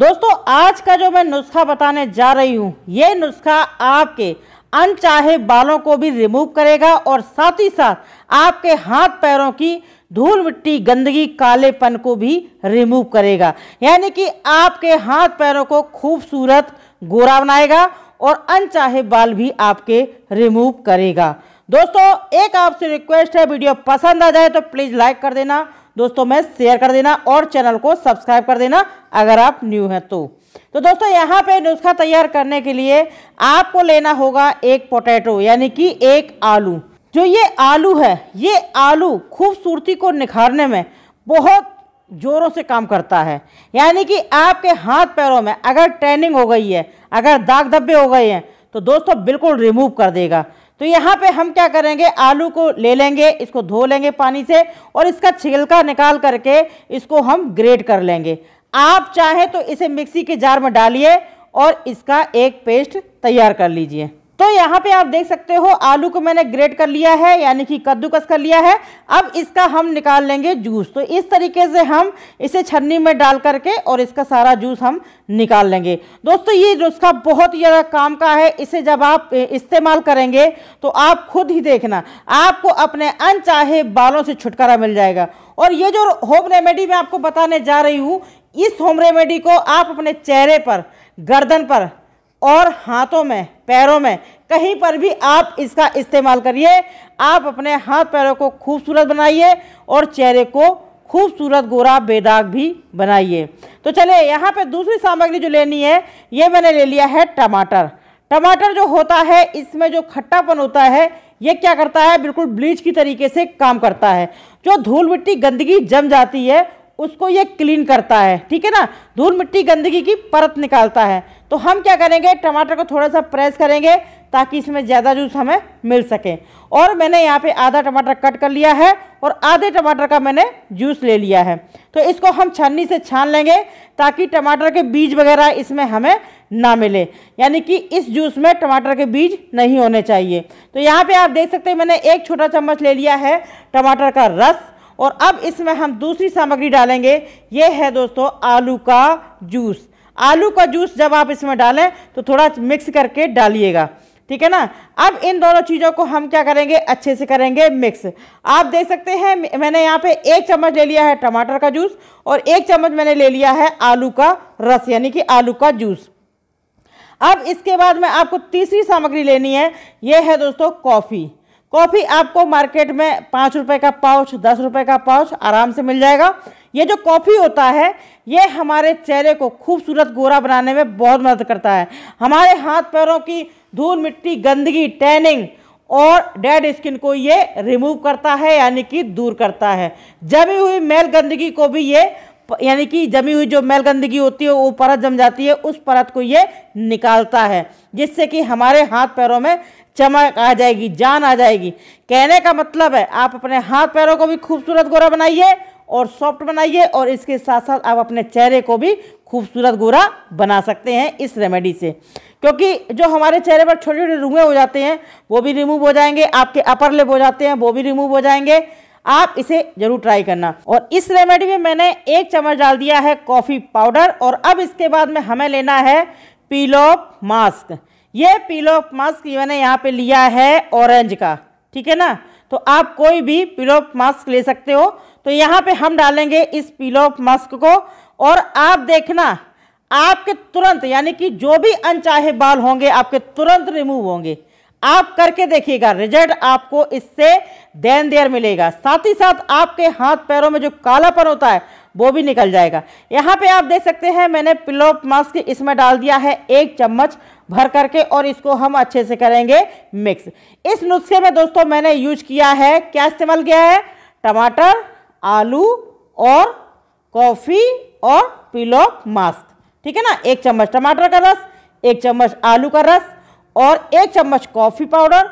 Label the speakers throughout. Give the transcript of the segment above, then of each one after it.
Speaker 1: दोस्तों आज का जो मैं नुस्खा बताने जा रही हूँ ये नुस्खा आपके अनचाहे बालों को भी रिमूव करेगा और साथ ही साथ आपके हाथ पैरों की धूल मिट्टी गंदगी कालेपन को भी रिमूव करेगा यानी कि आपके हाथ पैरों को खूबसूरत गोरा बनाएगा और अनचाहे बाल भी आपके रिमूव करेगा दोस्तों एक आपसे रिक्वेस्ट है वीडियो पसंद आ जाए तो प्लीज़ लाइक कर देना दोस्तों में शेयर कर देना और चैनल को सब्सक्राइब कर देना अगर आप न्यू हैं तो तो दोस्तों यहाँ पे नुस्खा तैयार करने के लिए आपको लेना होगा एक पोटैटो यानी कि एक आलू जो ये आलू है ये आलू खूबसूरती को निखारने में बहुत जोरों से काम करता है यानी कि आपके हाथ पैरों में अगर ट्रेनिंग हो गई है अगर दाग धब्बे हो गए हैं तो दोस्तों बिल्कुल रिमूव कर देगा तो यहाँ पे हम क्या करेंगे आलू को ले लेंगे इसको धो लेंगे पानी से और इसका छिलका निकाल करके इसको हम ग्रेट कर लेंगे आप चाहे तो इसे मिक्सी के जार में डालिए और इसका एक पेस्ट तैयार कर लीजिए तो यहाँ पे आप देख सकते हो आलू को मैंने ग्रेट कर लिया है यानी कि कद्दूकस कर लिया है अब इसका हम निकाल लेंगे जूस तो इस तरीके से हम इसे छन्नी में डाल करके और इसका सारा जूस हम निकाल लेंगे दोस्तों ये नुस्खा बहुत ही ज़्यादा काम का है इसे जब आप इस्तेमाल करेंगे तो आप खुद ही देखना आपको अपने अनचाहे बालों से छुटकारा मिल जाएगा और ये जो होम रेमेडी मैं आपको बताने जा रही हूँ इस होम रेमेडी को आप अपने चेहरे पर गर्दन पर और हाथों में पैरों में कहीं पर भी आप इसका इस्तेमाल करिए आप अपने हाथ पैरों को खूबसूरत बनाइए और चेहरे को खूबसूरत गोरा बेदाग भी बनाइए तो चलिए यहाँ पे दूसरी सामग्री जो लेनी है ये मैंने ले लिया है टमाटर टमाटर जो होता है इसमें जो खट्टापन होता है ये क्या करता है बिल्कुल ब्लीच की तरीके से काम करता है जो धूल मिट्टी गंदगी जम जाती है उसको ये क्लीन करता है ठीक है ना धूल मिट्टी गंदगी की परत निकालता है तो हम क्या करेंगे टमाटर को थोड़ा सा प्रेस करेंगे ताकि इसमें ज़्यादा जूस हमें मिल सके और मैंने यहाँ पे आधा टमाटर कट कर लिया है और आधे टमाटर का मैंने जूस ले लिया है तो इसको हम छन्नी से छान लेंगे ताकि टमाटर के बीज वगैरह इसमें हमें ना मिले यानी कि इस जूस में टमाटर के बीज नहीं होने चाहिए तो यहाँ पे आप देख सकते हैं मैंने एक छोटा चम्मच ले लिया है टमाटर का रस और अब इसमें हम दूसरी सामग्री डालेंगे ये है दोस्तों आलू का जूस आलू का जूस जब आप इसमें डालें तो थोड़ा मिक्स करके डालिएगा ठीक है ना अब इन दोनों चीज़ों को हम क्या करेंगे अच्छे से करेंगे मिक्स आप देख सकते हैं मैंने यहाँ पे एक चम्मच ले लिया है टमाटर का जूस और एक चम्मच मैंने ले लिया है आलू का रस यानी कि आलू का जूस अब इसके बाद में आपको तीसरी सामग्री लेनी है ये है दोस्तों कॉफ़ी कॉफ़ी आपको मार्केट में पाँच रुपए का पाउच दस रुपये का पाउच आराम से मिल जाएगा ये जो कॉफ़ी होता है ये हमारे चेहरे को खूबसूरत गोरा बनाने में बहुत मदद करता है हमारे हाथ पैरों की धूल मिट्टी गंदगी टैनिंग और डेड स्किन को ये रिमूव करता है यानी कि दूर करता है जमी हुई मेल गंदगी को भी ये यानी कि जमी हुई जो मैल गंदगी होती है वो परत जम जाती है उस परत को ये निकालता है जिससे कि हमारे हाथ पैरों में चमक आ जाएगी जान आ जाएगी कहने का मतलब है आप अपने हाथ पैरों को भी खूबसूरत गोरा बनाइए और सॉफ्ट बनाइए और इसके साथ साथ आप अपने चेहरे को भी खूबसूरत गोरा बना सकते हैं इस रेमेडी से क्योंकि जो हमारे चेहरे पर छोटे छोटे रुएँ हो जाते हैं वो भी रिमूव हो जाएंगे आपके अपर लिप हो जाते हैं वो भी रिमूव हो जाएंगे आप इसे जरूर ट्राई करना और इस रेमेडी में मैंने एक चम्मच डाल दिया है कॉफ़ी पाउडर और अब इसके बाद में हमें लेना है पीलोप मास्क ये पीलोप मास्क मैंने यहाँ पे लिया है ऑरेंज का ठीक है ना तो आप कोई भी पीलोप मास्क ले सकते हो तो यहाँ पे हम डालेंगे इस पीलोप मास्क को और आप देखना आपके तुरंत यानी कि जो भी अनचाहे बाल होंगे आपके तुरंत रिमूव होंगे आप करके देखिएगा रिजल्ट आपको इससे देन देयर मिलेगा साथ ही साथ आपके हाथ पैरों में जो कालापन होता है वो भी निकल जाएगा यहाँ पे आप देख सकते हैं मैंने पिलो मास्क इसमें डाल दिया है एक चम्मच भर करके और इसको हम अच्छे से करेंगे मिक्स इस नुस्खे में दोस्तों मैंने यूज किया है क्या इस्तेमाल किया है टमाटर आलू और कॉफ़ी और पिलो मास्क ठीक है ना एक चम्मच टमाटर का रस एक चम्मच आलू का रस और एक चम्मच कॉफ़ी पाउडर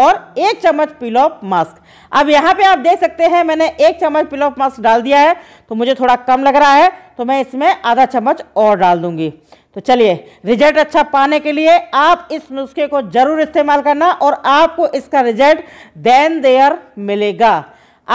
Speaker 1: और एक चम्मच ऑफ मास्क अब यहाँ पे आप देख सकते हैं मैंने एक चम्मच ऑफ मास्क डाल दिया है तो मुझे थोड़ा कम लग रहा है तो मैं इसमें आधा चम्मच और डाल दूंगी तो चलिए रिजल्ट अच्छा पाने के लिए आप इस नुस्खे को ज़रूर इस्तेमाल करना और आपको इसका रिजल्ट देन देयर मिलेगा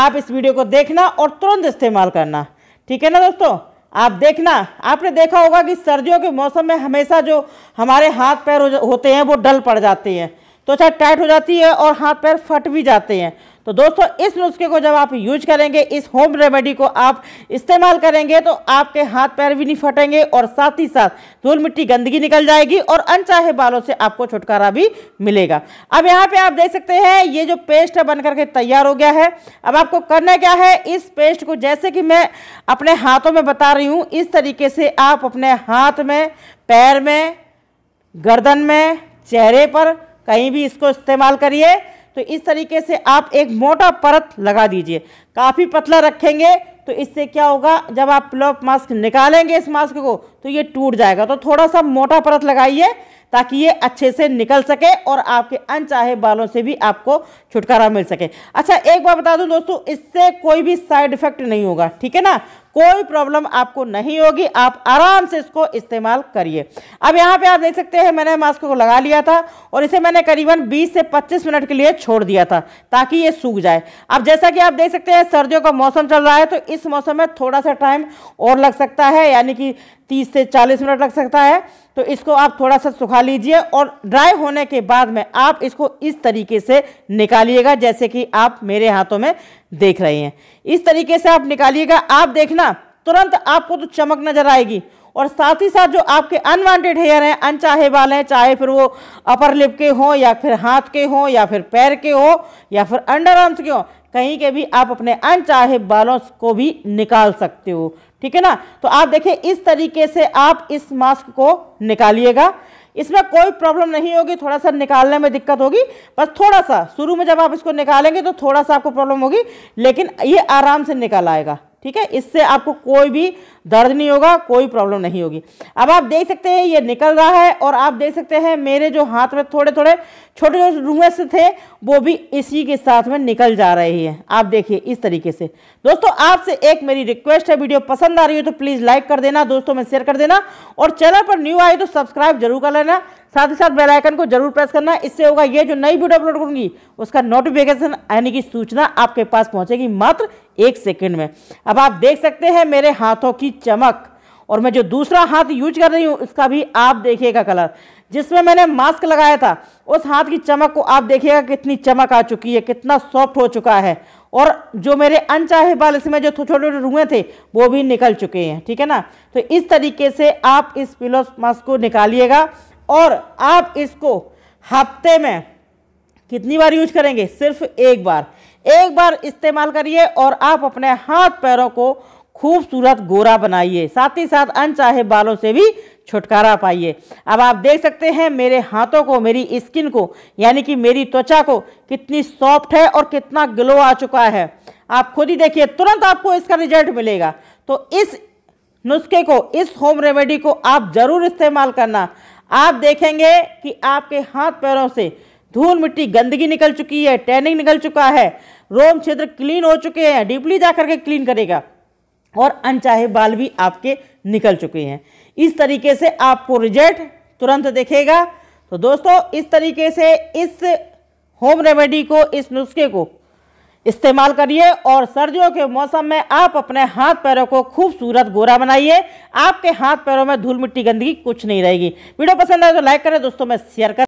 Speaker 1: आप इस वीडियो को देखना और तुरंत इस्तेमाल करना ठीक है ना दोस्तों आप देखना आपने देखा होगा कि सर्दियों के मौसम में हमेशा जो हमारे हाथ पैर होते हैं वो डल पड़ जाते हैं त्वचा तो टाइट हो जाती है और हाथ पैर फट भी जाते हैं तो दोस्तों इस नुस्खे को जब आप यूज करेंगे इस होम रेमेडी को आप इस्तेमाल करेंगे तो आपके हाथ पैर भी नहीं फटेंगे और साथ ही साथ धूल मिट्टी गंदगी निकल जाएगी और अनचाहे बालों से आपको छुटकारा भी मिलेगा अब यहाँ पे आप देख सकते हैं ये जो पेस्ट है बनकर के तैयार हो गया है अब आपको करना क्या है इस पेस्ट को जैसे कि मैं अपने हाथों में बता रही हूँ इस तरीके से आप अपने हाथ में पैर में गर्दन में चेहरे पर कहीं भी इसको इस्तेमाल करिए तो इस तरीके से आप एक मोटा परत लगा दीजिए काफ़ी पतला रखेंगे तो इससे क्या होगा जब आप प्लॉप मास्क निकालेंगे इस मास्क को तो ये टूट जाएगा तो थोड़ा सा मोटा परत लगाइए ताकि ये अच्छे से निकल सके और आपके अनचाहे बालों से भी आपको छुटकारा मिल सके अच्छा एक बार बता दूं दोस्तों इससे कोई भी साइड इफेक्ट नहीं होगा ठीक है ना कोई प्रॉब्लम आपको नहीं होगी आप आराम से इसको इस्तेमाल करिए अब यहाँ पे आप देख सकते हैं मैंने मास्क को लगा लिया था और इसे मैंने करीबन 20 से 25 मिनट के लिए छोड़ दिया था ताकि ये सूख जाए अब जैसा कि आप देख सकते हैं सर्दियों का मौसम चल रहा है तो इस मौसम में थोड़ा सा टाइम और लग सकता है यानी कि 30 से 40 मिनट लग सकता है तो इसको आप थोड़ा सा सुखा लीजिए और ड्राई होने के बाद में आप इसको इस तरीके से निकालिएगा जैसे कि आप मेरे हाथों में देख रहे हैं इस तरीके से आप निकालिएगा आप देखना तुरंत आपको तो चमक नजर आएगी और साथ ही साथ जो आपके अनवांटेड हेयर हैं अनचाहे बाल हैं चाहे फिर वो अपर लिप के हों या फिर हाथ के हों या फिर पैर के हों या फिर अंडर आर्म्स के हों कहीं के भी आप अपने अनचाहे बालों को भी निकाल सकते हो ठीक है ना तो आप देखिए इस तरीके से आप इस मास्क को निकालिएगा इसमें कोई प्रॉब्लम नहीं होगी थोड़ा सा निकालने में दिक्कत होगी बस थोड़ा सा शुरू में जब आप इसको निकालेंगे तो थोड़ा सा आपको प्रॉब्लम होगी लेकिन ये आराम से निकाल आएगा ठीक है इससे आपको कोई भी दर्द नहीं होगा कोई प्रॉब्लम नहीं होगी अब आप देख सकते हैं ये निकल रहा है और आप देख सकते हैं मेरे जो हाथ में थोड़े थोड़े छोटे छोटे से थे वो भी इसी के साथ में निकल जा रही है आप देखिए इस तरीके से दोस्तों आपसे एक मेरी रिक्वेस्ट है वीडियो पसंद आ रही हो तो प्लीज़ लाइक कर देना दोस्तों में शेयर कर देना और चैनल पर न्यू आई तो सब्सक्राइब जरूर कर लेना साथ ही साथ बेल आइकन को जरूर प्रेस करना इससे होगा ये जो नई वीडियो अपलोड करूंगी उसका नोटिफिकेशन यानी कि सूचना आपके पास पहुंचेगी मात्र एक सेकेंड में अब आप देख सकते हैं मेरे हाथों की चमक और मैं जो दूसरा हाथ यूज कर रही हूँ उसका भी आप देखिएगा कलर जिसमें मैंने मास्क लगाया था उस हाथ की चमक को आप देखिएगा कितनी चमक आ चुकी है कितना सॉफ्ट हो चुका है और जो मेरे अनचाहे बाल इसमें जो छोटे छोटे रुए थे वो भी निकल चुके हैं ठीक है ना तो इस तरीके से आप इस पिलो मास्क को निकालिएगा और आप इसको हफ्ते में कितनी बार यूज करेंगे सिर्फ एक बार एक बार इस्तेमाल करिए और आप अपने हाथ पैरों को खूबसूरत गोरा बनाइए साथ ही साथ अनचाहे बालों से भी छुटकारा पाइए अब आप देख सकते हैं मेरे हाथों को मेरी स्किन को यानी कि मेरी त्वचा को कितनी सॉफ्ट है और कितना ग्लो आ चुका है आप खुद ही देखिए तुरंत आपको इसका रिजल्ट मिलेगा तो इस नुस्खे को इस होम रेमेडी को आप ज़रूर इस्तेमाल करना आप देखेंगे कि आपके हाथ पैरों से धूल मिट्टी गंदगी निकल चुकी है टैनिंग निकल चुका है रोम क्षेत्र क्लीन हो चुके हैं डीपली जा करके क्लीन करेगा और अनचाहे बाल भी आपके निकल चुके हैं इस तरीके से आपको रिजल्ट तुरंत देखेगा तो दोस्तों इस तरीके से इस होम रेमेडी को इस नुस्खे को इस्तेमाल करिए और सर्दियों के मौसम में आप अपने हाथ पैरों को खूबसूरत गोरा बनाइए आपके हाथ पैरों में धूल मिट्टी गंदगी कुछ नहीं रहेगी वीडियो पसंद आए तो लाइक करें दोस्तों में शेयर करें